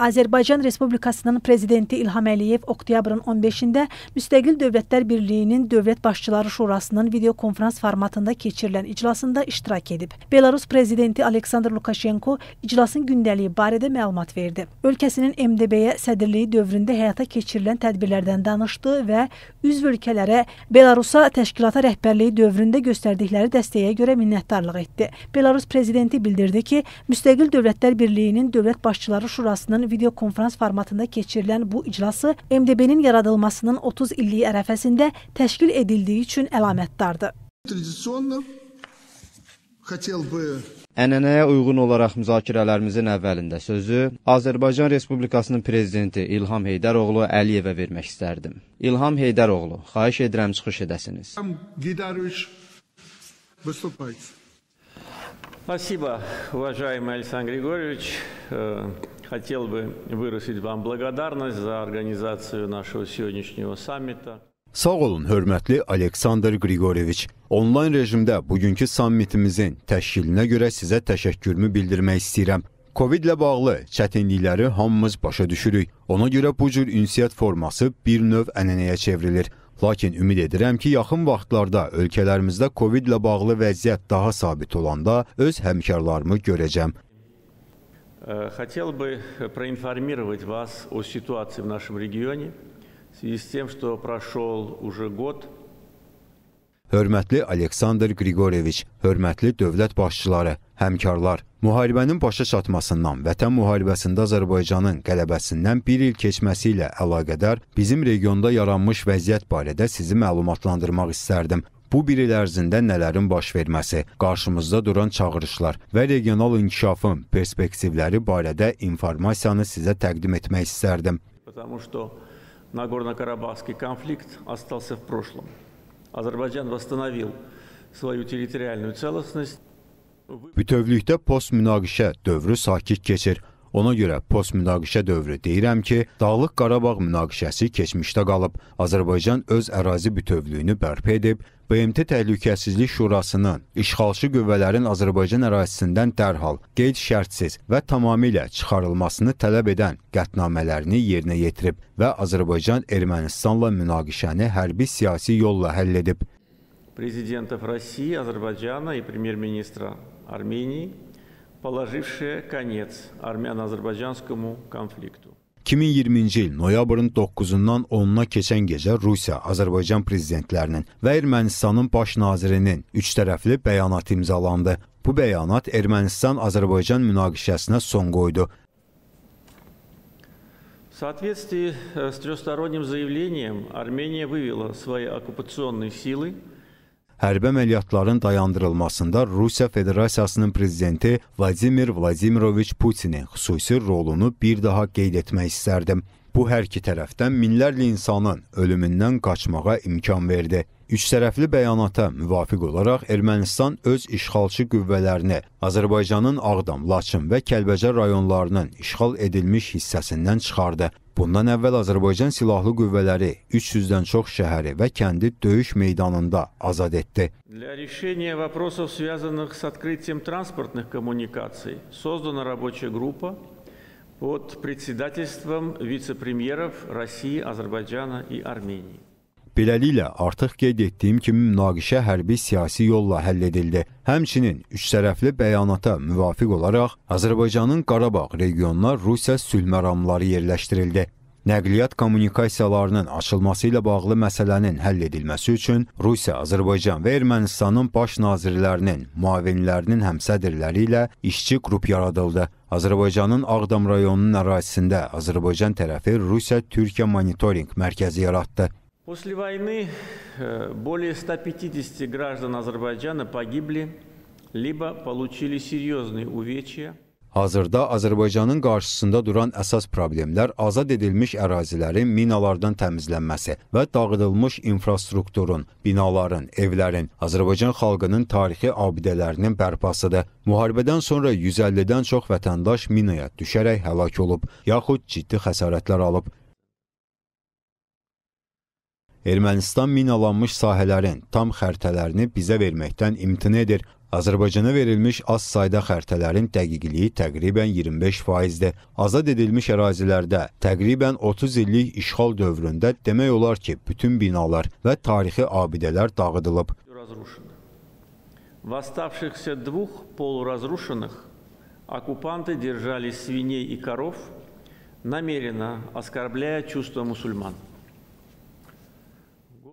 Azərbaycan Respublikasının prezidenti İlham Əliyev oktyabrın 15-də Müstəqil Dövlətlər Birliyinin Dövlət Başçıları Şurasının video konfrans formatında keçirilən iclasında iştirak edib. Belarus prezidenti Aleksandr Lukashenko iclasın gündəliyi barədə məlumat verdi. Ölkəsinin MDB-yə sədrliyi dövründə həyata keçirilən tədbirlərdən danışdı və üzv ölkələrə Belarusa təşkilata rəhbərliyi dövründə göstərdikləri dəstəyə görə minnətdarlıq etdi. Belarus prezidenti bildirdi ki, Müstəqil Dövlətlər Birliyinin Dövlət Başçıları Şurasının video konfrans formatında keçirilən bu iclası MDB-nin yaradılmasının 30 illiyi ərəfəsində təşkil edildiyi üçün əlamətdardır. Tradisionno хотел бы Ənənəyə uyğun olaraq müzakirələrimizin əvvəlində sözü Azərbaycan Respublikasının prezidenti İlham Heydəroğlu Əliyevə vermək istərdim. İlham Heydəroğlu, xahiş edirəm çıxış edəsiniz. Гидарович, выступайте. Спасибо, уважаемый Александр Григорьевич. Э, хотел бы выразить вам благодарность за организацию нашего сегодняшнего саммита. Sağ olun, hörmətli Aleksandr Qriqoryeviç. Onlayn rejimdə bugünkü sammitimizin təşkilinə görə sizə təşəkkürümü bildirmək istəyirəm. Covid ilə bağlı çətinlikləri hamımız başa düşürük. Ona görə bu cür ünsiyyət forması bir növ ənənəyə çevrilir. Lakin ümid edirəm ki, yaxın vaxtlarda ölkələrimizdə Covid ilə bağlı vəziyyət daha sabit olanda öz həmkarlarımı görəcəm. Э, хотел бы проинформировать вас о ситуации в нашем регионе в связи с тем, что прошел уже год. Hörmətli Aleksandr Qriqoryeviç, hörmətli dövlət başçıları, həmkarlar, müharibənin başa çatmasından, vətən müharibəsində Azərbaycanın qələbəsindən bir il keçməsi ilə əlaqədar bizim regionda yaranmış vəziyyət barədə sizi məlumatlandırmaq istərdim. Bu bir il ərzində nələrin baş verməsi, qarşımızda duran çağırışlar və regional inkişafın perspektivləri barədə informasiyanı sizə təqdim etmək istərdim. Потому что Нагорно-Карабахский конфликт остался в прошлом. Азербайджан восстановил свою территориальную целостность. Bütövlükdə post-münaqişə dövrü sakit keçir. Ona görə post-münaqişə dövrü deyirəm ki, Dağlıq Qarabağ münaqişəsi keçmişdə qalıb. Azərbaycan öz ərazi bütövlüyünü bərpa edib, BMT Təhlükəsizlik Şurasının işğalçı qüvvələrin Azərbaycan ərazisindən dərhal, qeyd-şərtsiz və tamamilə çıxarılmasını tələb edən qətnamələrini yerinə yetirib və Azərbaycan Ermənistanla münaqişəni hərbi siyasi yolla həll edib. Президентов России, Азербайджана и премьер-министра Армении, положившие конец армяно-азербайджанскому конфликту. 2020-ci il noyabrın 9-dan 10-na keçən gecə Rusiya, Azərbaycan prezidentlərinin və Ermənistanın baş nazirinin üçtərəfli bəyanat imzalandı. Bu bəyanat Ermənistan-Azərbaycan münaqişəsinə son qoydu. В соответствии э, с трехсторонним заявлением Армения вывела свои оккупационные силы – hərbi əməliyyatların dayandırılmasında Rusiya Federasiyasının prezidenti Vladimir Vladimiroviç Putinin xüsusi rolunu bir daha qeyd etmək istərdim. Bu hər iki tərəfdən minlərlə insanın ölümündən qaçmağa imkan verdi. Üç tərəfli bəyanata müvafiq olaraq Ermənistan öz işğalçı qüvvələrini Azərbaycanın Ağdam, Laçın və Kəlbəcər rayonlarının işğal edilmiş hissəsindən çıxardı. Bundan əvvəl Azərbaycan Silahlı Qüvvələri 300-dən çox şəhəri və kəndi döyüş meydanında azad etdi. Для решения вопросов, связанных с открытием транспортных коммуникаций, создана рабочая группа под председательством вице-премьеров России, Азербайджана и Армении. Beləliklə, artıq qeyd etdiyim kimi münaqişə hərbi-siyasi yolla həll edildi. Həmçinin üçtərəfli bəyanata müvafiq olaraq Azərbaycanın Qarabağ regionuna Rusiya sülh məramları yerləşdirildi. Nəqliyyat kommunikasiyalarının açılması ilə bağlı məsələnin həll edilməsi üçün Rusiya, Azərbaycan və Ermənistanın baş nazirlərinin, müavinlərinin həmsədirləri ilə işçi qrup yaradıldı. Azərbaycanın Ağdam rayonunun ərazisində Azərbaycan tərəfi Rusiya-Türkiyə monitorinq mərkəzi yaratdı. После войны э, более 150 граждан Азербайджана погибли, либо получили серьезные увечья. Hazırda Azərbaycanın qarşısında duran əsas problemlər azad edilmiş ərazilərin minalardan təmizlənməsi və dağıdılmış infrastrukturun, binaların, evlərin, Azərbaycan xalqının tarixi abidələrinin bərpasıdır. Müharibədən sonra 150-dən çox vətəndaş minaya düşərək həlak olub, yaxud ciddi xəsarətlər alıb. Ermənistan minalanmış sahələrin tam xəritələrini bizə verməkdən imtina edir. Azərbaycana verilmiş az sayda xəritələrin dəqiqliyi təqribən 25%-dir. Azad edilmiş ərazilərdə təqribən 30 illik işğal dövründə demək olar ki, bütün binalar və tarixi abidələr dağıdılıb. В оставшихся двух полуразрушенных оккупанты держали свиней и коров, намеренно оскорбляя чувства мусульман.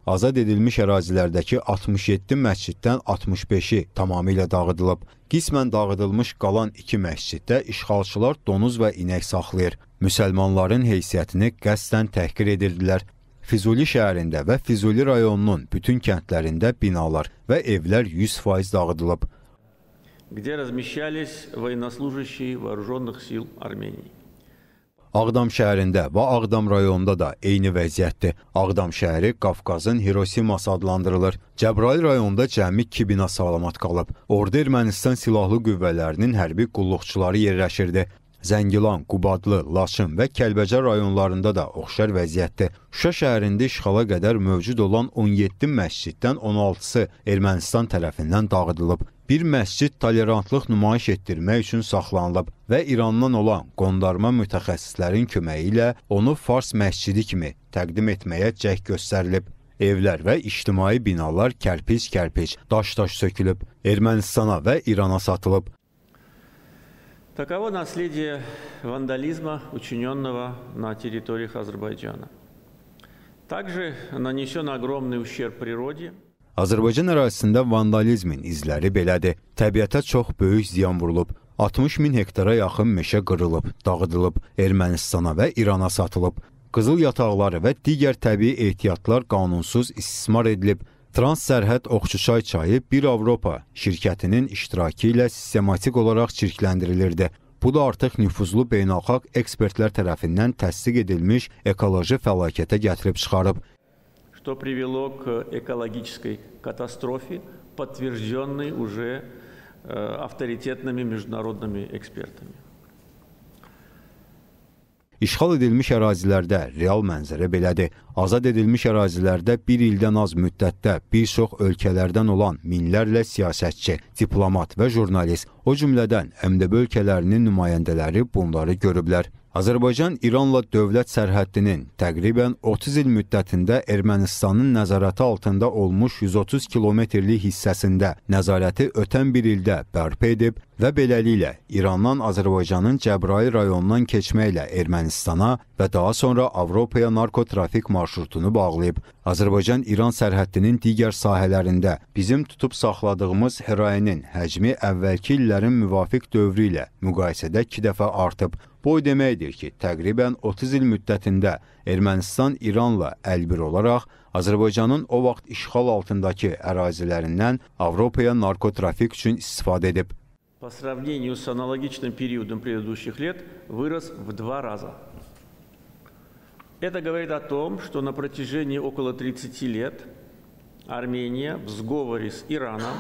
Azad edilmiş ərazilərdəki 67 məsciddən 65-i tamamilə dağıdılıb. Qismən dağıdılmış qalan 2 məsciddə işğalçılar donuz və inək saxlayır. Müsəlmanların heysiyyətini qəsdən təhqir edirdilər. Füzuli şəhərində və Füzuli rayonunun bütün kəndlərində binalar və evlər 100% dağıdılıb. Где размещались военнослужащие вооруженных сил Армении. Ağdam şəhərində və Ağdam rayonunda da eyni vəziyyətdir. Ağdam şəhəri Qafqazın Hirosiması adlandırılır. Cəbrayil rayonunda cəmi 2 bina salamat qalıb. Orada Ermənistan silahlı qüvvələrinin hərbi qulluqçuları yerləşirdi. Zəngilan, Qubadlı, Laçın və Kəlbəcər rayonlarında da oxşar vəziyyətdir. Şuşa şəhərində işğala qədər mövcud olan 17 məsciddən 16-sı Ermənistan tərəfindən dağıdılıb. Bir məscid tolerantlıq nümayiş etdirmək üçün saxlanılıb və İrandan olan qondarma mütəxəssislərin köməyi ilə onu Fars məscidi kimi təqdim etməyə cəhd göstərilib. Evlər və ictimai binalar kərpic-kərpic, daş-daş sökülüb, Ermənistana və İrana satılıb. Таково наследие вандализма, учиненного на территориях Азербайджана. Также нанесен огромный ущерб природе. Azərbaycan ərazisində vandalizmin izləri belədir. Təbiətə çox böyük ziyan vurulub. 60 min hektara yaxın meşə qırılıb, dağıdılıb, Ermənistana və İrana satılıb. Qızıl yataqları və digər təbii ehtiyatlar qanunsuz istismar edilib. Transsərhəd Oxçuşay çayı Bir Avropa şirkətinin iştirakı ilə sistematik olaraq çirkləndirilirdi. Bu da artıq nüfuzlu beynəlxalq ekspertlər tərəfindən təsdiq edilmiş ekoloji fəlakətə gətirib çıxarıb. Что привело к экологической катастрофе, подтвержденной уже э, авторитетными международными экспертами. İşğal edilmiş ərazilərdə real mənzərə belədir. Azad edilmiş ərazilərdə bir ildən az müddətdə bir çox ölkələrdən olan minlərlə siyasətçi, diplomat və jurnalist, o cümlədən əmdəbə ölkələrinin nümayəndələri bunları görüblər. Azərbaycan İranla dövlət sərhəddinin təqribən 30 il müddətində Ermənistanın nəzarəti altında olmuş 130 kilometrlik hissəsində nəzarəti ötən bir ildə bərpa edib və beləliklə İrandan Azərbaycanın Cəbrayil rayonundan keçməklə Ermənistana və daha sonra Avropaya narkotrafik marşrutunu bağlayıb. Azərbaycan-İran sərhəddinin digər sahələrində bizim tutub saxladığımız heroinin həcmi əvvəlki illərin müvafiq dövrü ilə müqayisədə 2 dəfə artıb. Bu o deməkdir ki, təqribən 30 il müddətində Ermənistan İranla əlbir olaraq Azərbaycanın o vaxt işğal altındakı ərazilərindən Avropaya narkotrafik üçün istifadə edib. По сравнению с аналогичным периодом предыдущих лет вырос в два раза. Это говорит о том, что на протяжении около 30 лет Армения в сговоре с Ираном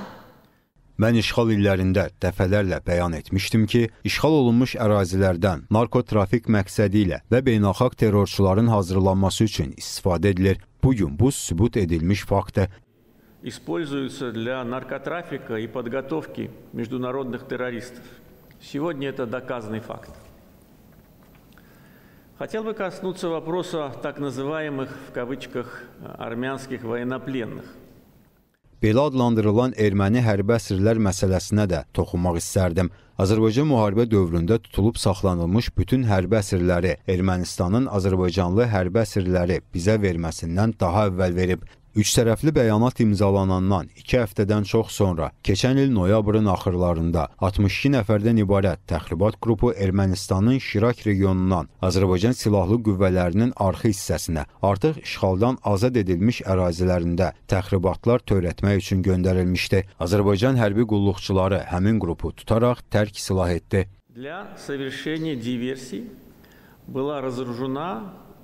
Mən işğal illərində dəfələrlə bəyan etmişdim ki, işğal olunmuş ərazilərdən narkotrafik məqsədi ilə və beynəlxalq terrorçuların hazırlanması üçün istifadə edilir. Bu gün bu sübut edilmiş faktdır. используются для наркотрафика и подготовки международных террористов. Сегодня это доказанный факт. Хотел бы коснуться вопроса так называемых, в кавычках, армянских военнопленных – belə adlandırılan erməni hərbi əsirlər məsələsinə də toxunmaq istərdim. Azərbaycan müharibə dövründə tutulub saxlanılmış bütün hərbi əsirləri Ermənistanın azərbaycanlı hərbi əsirləri bizə verməsindən daha əvvəl verib. Üçtərəfli bəyanat imzalanandan 2 həftədən çox sonra keçən il noyabrın axırlarında 62 nəfərdən ibarət təxribat qrupu Ermənistanın Şirak regionundan Azərbaycan silahlı qüvvələrinin arxı hissəsinə, artıq işğaldan azad edilmiş ərazilərində təxribatlar törətmək üçün göndərilmişdi. Azərbaycan hərbi qulluqçuları həmin qrupu tutaraq tərk silah etdi. Для совершения диверсий была разоружена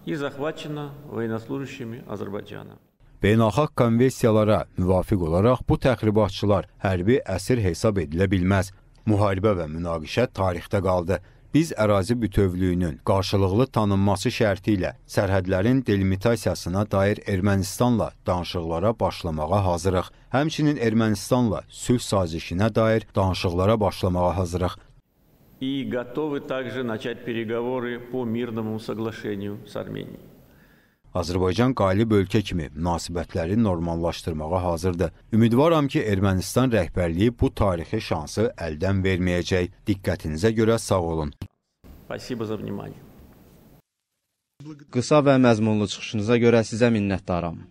и захвачена военнослужащими Азербайджана beynəlxalq konvensiyalara müvafiq olaraq bu təxribatçılar hərbi əsir hesab edilə bilməz. Müharibə və münaqişə tarixdə qaldı. Biz ərazi bütövlüyünün qarşılıqlı tanınması şərti ilə sərhədlərin delimitasiyasına dair Ermənistanla danışıqlara başlamağa hazırıq. Həmçinin Ermənistanla sülh sazişinə dair danışıqlara başlamağa hazırıq. и готовы также начать переговоры по мирному соглашению с Арменией. Azərbaycan qalib ölkə kimi münasibətləri normallaşdırmağa hazırdır. Ümidvaram ki, Ermənistan rəhbərliyi bu tarixi şansı əldən verməyəcək. Diqqətinizə görə sağ olun. Спасибо за внимание. Qısa və məzmunlu çıxışınıza görə sizə minnətdaram.